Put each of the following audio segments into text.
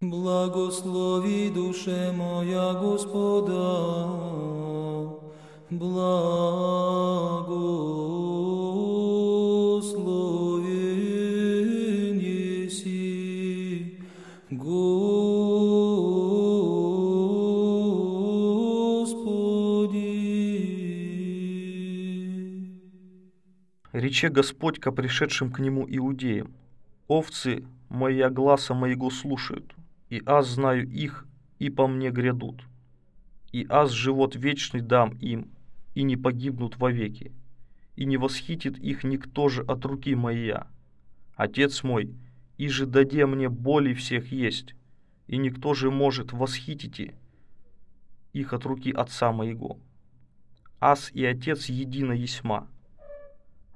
Благослови душе моя Господа, благослови неси, Господи. Рече Господь ко пришедшим к нему иудеям, овцы моя гласа моего слушают – и аз знаю их, и по мне грядут. И аз живот вечный дам им, и не погибнут вовеки, и не восхитит их никто же от руки моя. Отец мой, и же даде мне боли всех есть, и никто же может восхитить их от руки отца моего. Аз и отец едино есьма.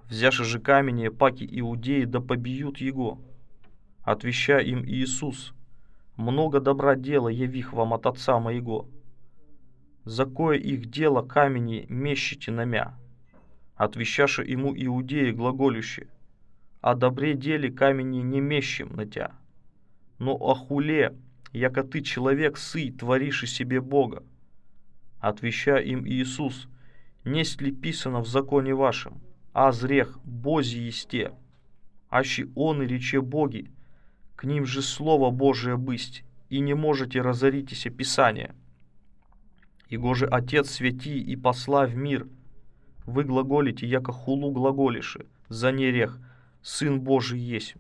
Взяши же камень паки иудеи, да побьют его. Отвеща им Иисус – много добра дела явих вам от отца моего. За кое их дело камени мещите на мя, отвещаше ему иудеи глаголюще, о добре деле камени не мещим на тя, но о хуле, яко ты человек сый творишь и себе Бога. Отвеща им Иисус, несть ли писано в законе вашем, а зрех, бози есте, аще он и рече Боги, к ним же Слово Божие бысть, и не можете разоритесь Писание. Его же Отец святи и посла в мир. Вы глаголите, яко хулу глаголиши, за нерех, Сын Божий есть.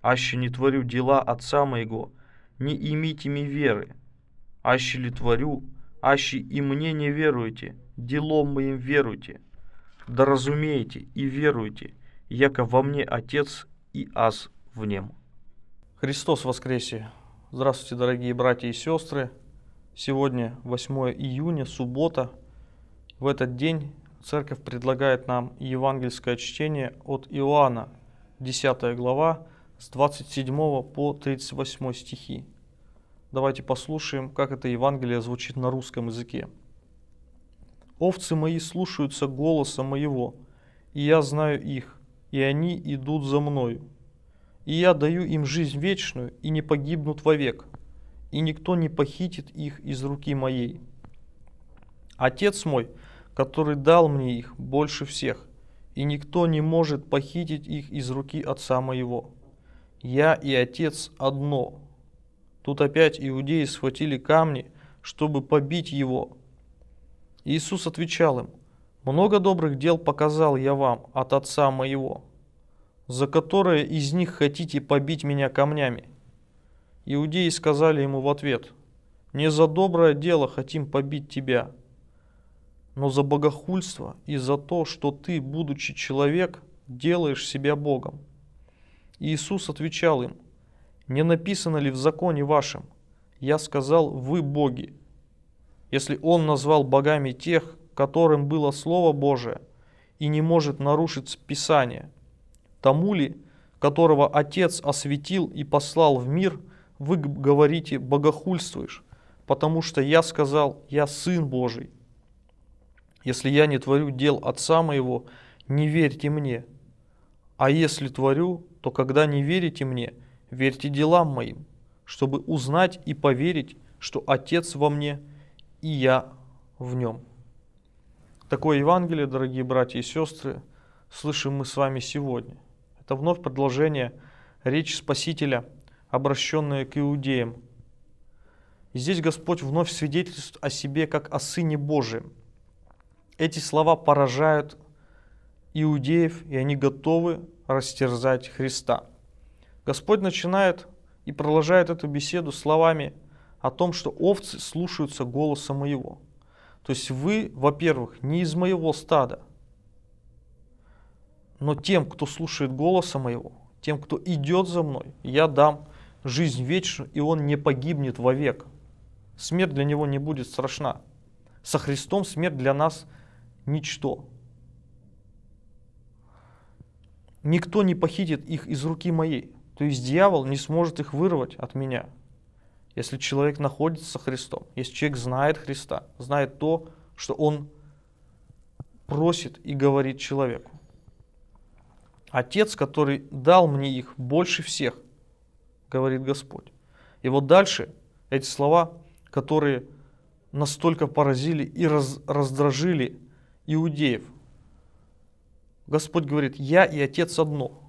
Аще не творю дела Отца моего, не имите ми веры. Аще ли творю, аще и мне не веруете, делом моим веруйте. Да разумеете и веруйте, яко во мне Отец и аз в нем. Христос воскресе! Здравствуйте, дорогие братья и сестры! Сегодня 8 июня, суббота. В этот день Церковь предлагает нам евангельское чтение от Иоанна, 10 глава, с 27 по 38 стихи. Давайте послушаем, как это Евангелие звучит на русском языке. «Овцы мои слушаются голоса моего, и я знаю их, и они идут за мною, и я даю им жизнь вечную, и не погибнут вовек, и никто не похитит их из руки моей. Отец мой, который дал мне их больше всех, и никто не может похитить их из руки отца моего. Я и отец одно. Тут опять иудеи схватили камни, чтобы побить его. Иисус отвечал им, «Много добрых дел показал я вам от отца моего» за которое из них хотите побить меня камнями?» Иудеи сказали ему в ответ, «Не за доброе дело хотим побить тебя, но за богохульство и за то, что ты, будучи человек, делаешь себя Богом». Иисус отвечал им, «Не написано ли в законе вашем? Я сказал, вы боги». Если Он назвал богами тех, которым было Слово Божие, и не может нарушить Писание – тому ли, которого Отец осветил и послал в мир, вы говорите, богохульствуешь, потому что я сказал, я Сын Божий. Если я не творю дел Отца моего, не верьте мне. А если творю, то когда не верите мне, верьте делам моим, чтобы узнать и поверить, что Отец во мне и я в нем. Такое Евангелие, дорогие братья и сестры, слышим мы с вами сегодня. Это вновь продолжение речи Спасителя, обращенной к иудеям. И здесь Господь вновь свидетельствует о себе, как о Сыне Божьем. Эти слова поражают иудеев, и они готовы растерзать Христа. Господь начинает и продолжает эту беседу словами о том, что овцы слушаются голоса моего. То есть вы, во-первых, не из моего стада, но тем, кто слушает голоса моего, тем, кто идет за мной, я дам жизнь вечную, и он не погибнет вовек. Смерть для него не будет страшна. Со Христом смерть для нас ничто. Никто не похитит их из руки моей, то есть дьявол не сможет их вырвать от меня. Если человек находится со Христом, если человек знает Христа, знает то, что он просит и говорит человеку. Отец, который дал мне их больше всех, говорит Господь. И вот дальше эти слова, которые настолько поразили и раз, раздражили иудеев. Господь говорит, я и Отец одно.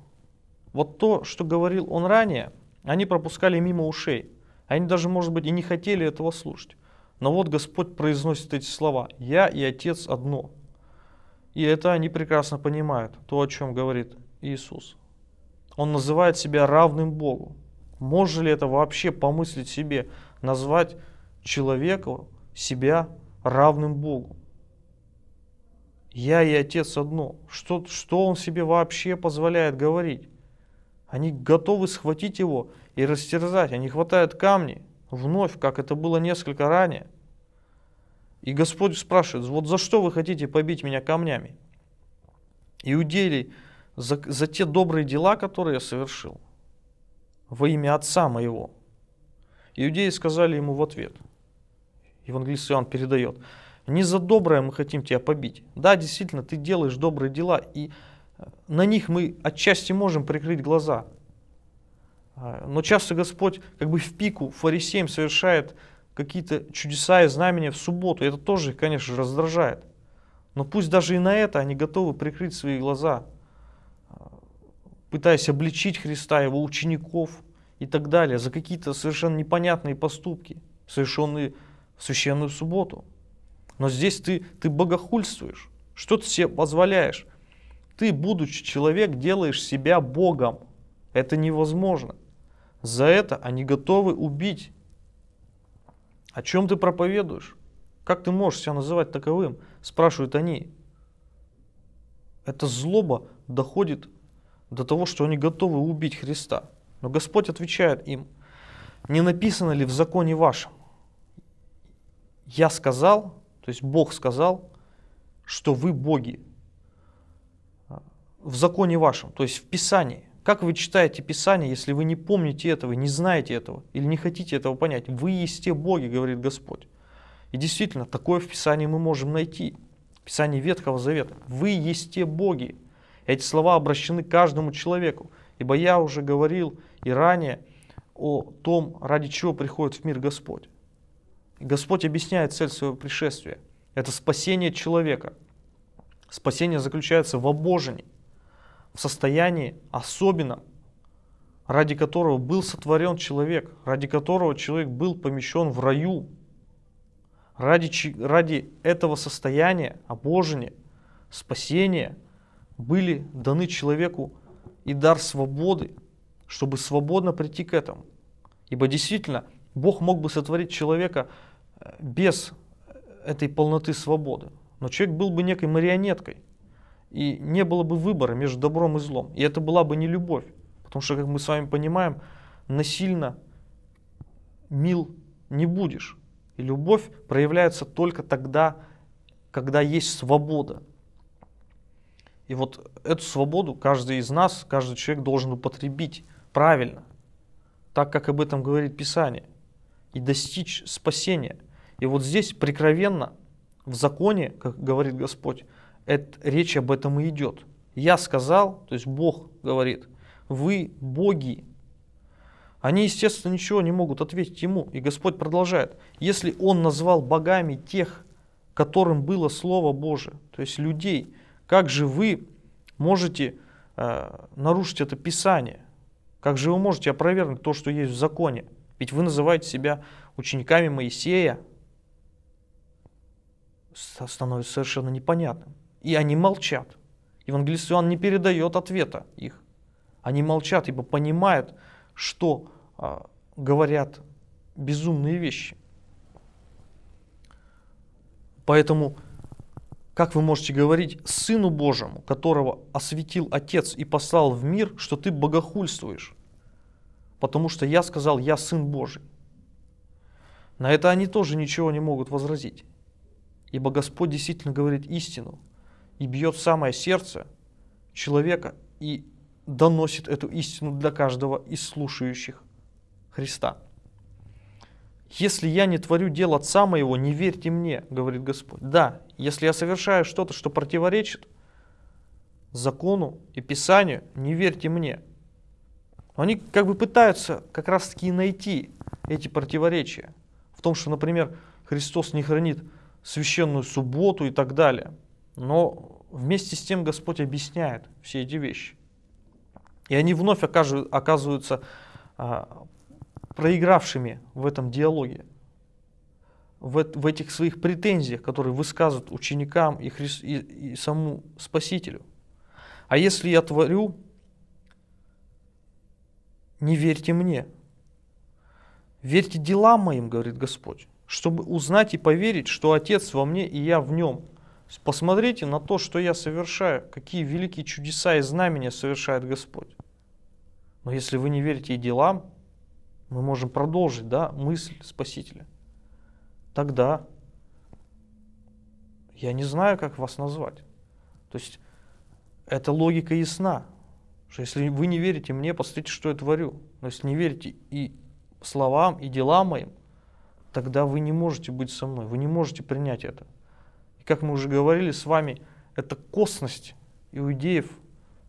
Вот то, что говорил он ранее, они пропускали мимо ушей. Они даже, может быть, и не хотели этого слушать. Но вот Господь произносит эти слова, я и Отец одно. И это они прекрасно понимают, то, о чем говорит Иисус. Он называет себя равным Богу. Может ли это вообще помыслить себе, назвать человека, себя равным Богу? Я и Отец одно. Что, что он себе вообще позволяет говорить? Они готовы схватить его и растерзать. Они а хватают камни вновь, как это было несколько ранее. И Господь спрашивает, вот за что вы хотите побить меня камнями? Иудеи за, за те добрые дела, которые я совершил во имя Отца моего. Иудеи сказали ему в ответ, евангелист Иоанн передает, не за доброе мы хотим тебя побить. Да, действительно, ты делаешь добрые дела, и э, на них мы отчасти можем прикрыть глаза. А, но часто Господь как бы в пику фарисеям совершает какие-то чудеса и знамения в субботу. это тоже их, конечно, раздражает. Но пусть даже и на это они готовы прикрыть свои глаза – пытаясь обличить Христа, его учеников и так далее за какие-то совершенно непонятные поступки, совершенные в священную субботу. Но здесь ты, ты богохульствуешь, что ты себе позволяешь. Ты, будучи человек, делаешь себя Богом. Это невозможно. За это они готовы убить. О чем ты проповедуешь? Как ты можешь себя называть таковым? Спрашивают они. Эта злоба доходит до того, что они готовы убить Христа. Но Господь отвечает им, не написано ли в законе вашем? Я сказал, то есть Бог сказал, что вы боги. В законе вашем, то есть в Писании. Как вы читаете Писание, если вы не помните этого, не знаете этого или не хотите этого понять? Вы есть те боги, говорит Господь. И действительно, такое в Писании мы можем найти. Писание Ветхого Завета. Вы есть те боги. Эти слова обращены каждому человеку, ибо я уже говорил и ранее о том, ради чего приходит в мир Господь. Господь объясняет цель своего пришествия. Это спасение человека. Спасение заключается в обожении, в состоянии особенном, ради которого был сотворен человек, ради которого человек был помещен в раю. Ради, ради этого состояния, обожения, спасения были даны человеку и дар свободы, чтобы свободно прийти к этому. Ибо действительно, Бог мог бы сотворить человека э, без э, этой полноты свободы. Но человек был бы некой марионеткой, и не было бы выбора между добром и злом. И это была бы не любовь, потому что, как мы с вами понимаем, насильно мил не будешь. И любовь проявляется только тогда, когда есть свобода, и вот эту свободу каждый из нас, каждый человек должен употребить правильно, так как об этом говорит Писание, и достичь спасения. И вот здесь прикровенно в законе, как говорит Господь, это, речь об этом и идет. Я сказал, то есть Бог говорит, вы боги. Они, естественно, ничего не могут ответить ему. И Господь продолжает, если он назвал богами тех, которым было Слово Божие, то есть людей – как же вы можете э, нарушить это Писание? Как же вы можете опровергнуть то, что есть в законе? Ведь вы называете себя учениками Моисея. Становится совершенно непонятным. И они молчат. Евангелист Иоанн не передает ответа их. Они молчат, ибо понимают, что э, говорят безумные вещи. Поэтому как вы можете говорить Сыну Божьему, которого осветил Отец и послал в мир, что ты богохульствуешь? Потому что я сказал, я Сын Божий. На это они тоже ничего не могут возразить. Ибо Господь действительно говорит истину и бьет самое сердце человека и доносит эту истину для каждого из слушающих Христа. Если я не творю дело отца моего, не верьте мне, говорит Господь. Да, если я совершаю что-то, что противоречит закону и Писанию, не верьте мне. они как бы пытаются как раз таки найти эти противоречия. В том, что, например, Христос не хранит священную субботу и так далее. Но вместе с тем Господь объясняет все эти вещи. И они вновь окажут, оказываются а, проигравшими в этом диалоге, в, в этих своих претензиях, которые высказывают ученикам и, Хрис, и, и саму Спасителю. А если я творю, не верьте мне. Верьте делам моим, говорит Господь, чтобы узнать и поверить, что Отец во мне и я в нем. Посмотрите на то, что я совершаю, какие великие чудеса и знамения совершает Господь. Но если вы не верите и делам, мы можем продолжить да, мысль Спасителя. Тогда я не знаю, как вас назвать. То есть эта логика ясна, что если вы не верите мне, посмотрите, что я творю. Но если не верите и словам, и делам моим, тогда вы не можете быть со мной, вы не можете принять это. И как мы уже говорили с вами, это косность иудеев –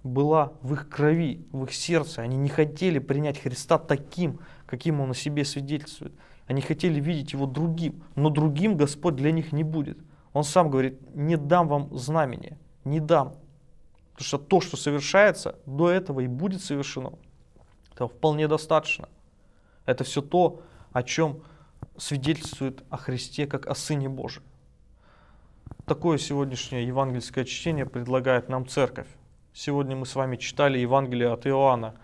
была в их крови, в их сердце. Они не хотели принять Христа таким, каким Он о себе свидетельствует. Они хотели видеть Его другим, но другим Господь для них не будет. Он сам говорит, не дам вам знамения, не дам. Потому что то, что совершается, до этого и будет совершено. Этого вполне достаточно. Это все то, о чем свидетельствует о Христе, как о Сыне Божьем. Такое сегодняшнее евангельское чтение предлагает нам Церковь. Сегодня мы с вами читали Евангелие от Иоанна,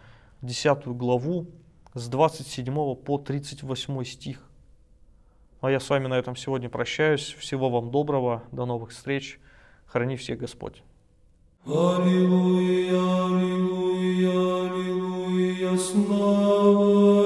10 главу, с 27 по 38 стих. Ну, а я с вами на этом сегодня прощаюсь. Всего вам доброго, до новых встреч. Храни всех Господь. Аллилуйя, аллилуйя, аллилуйя, слава.